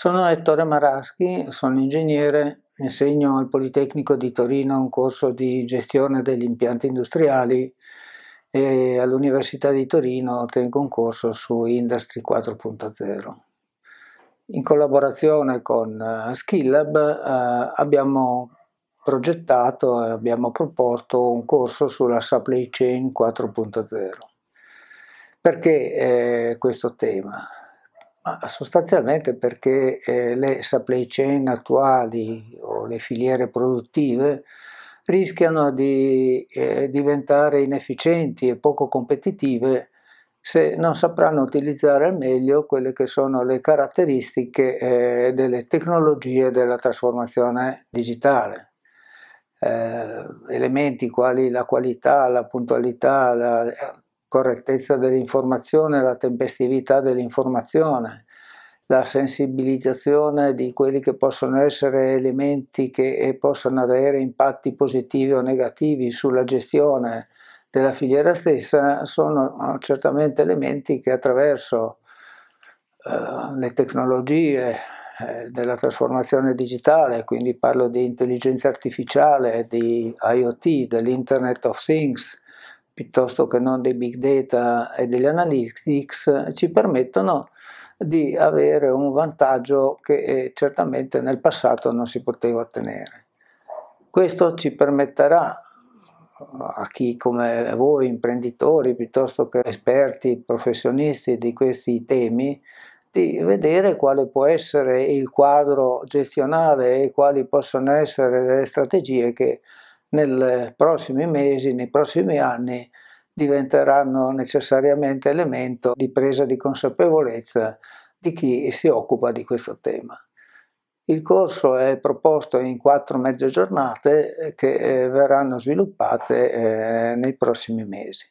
Sono Ettore Maraschi, sono ingegnere, insegno al Politecnico di Torino un corso di gestione degli impianti industriali e all'Università di Torino tengo un corso su Industry 4.0. In collaborazione con eh, Skillab eh, abbiamo progettato e abbiamo proposto un corso sulla supply chain 4.0. Perché eh, questo tema? sostanzialmente perché eh, le supply chain attuali o le filiere produttive rischiano di eh, diventare inefficienti e poco competitive se non sapranno utilizzare al meglio quelle che sono le caratteristiche eh, delle tecnologie della trasformazione digitale. Eh, elementi quali la qualità, la puntualità, la eh, correttezza dell'informazione, la tempestività dell'informazione, la sensibilizzazione di quelli che possono essere elementi che eh, possono avere impatti positivi o negativi sulla gestione della filiera stessa sono eh, certamente elementi che attraverso eh, le tecnologie eh, della trasformazione digitale, quindi parlo di intelligenza artificiale, di IoT, dell'Internet of Things, piuttosto che non dei big data e degli analytics, ci permettono di avere un vantaggio che eh, certamente nel passato non si poteva ottenere. Questo ci permetterà eh, a chi come voi, imprenditori, piuttosto che esperti, professionisti di questi temi, di vedere quale può essere il quadro gestionale e quali possono essere le strategie che nei prossimi mesi, nei prossimi anni diventeranno necessariamente elemento di presa di consapevolezza di chi si occupa di questo tema. Il corso è proposto in quattro mezze giornate eh, che eh, verranno sviluppate eh, nei prossimi mesi.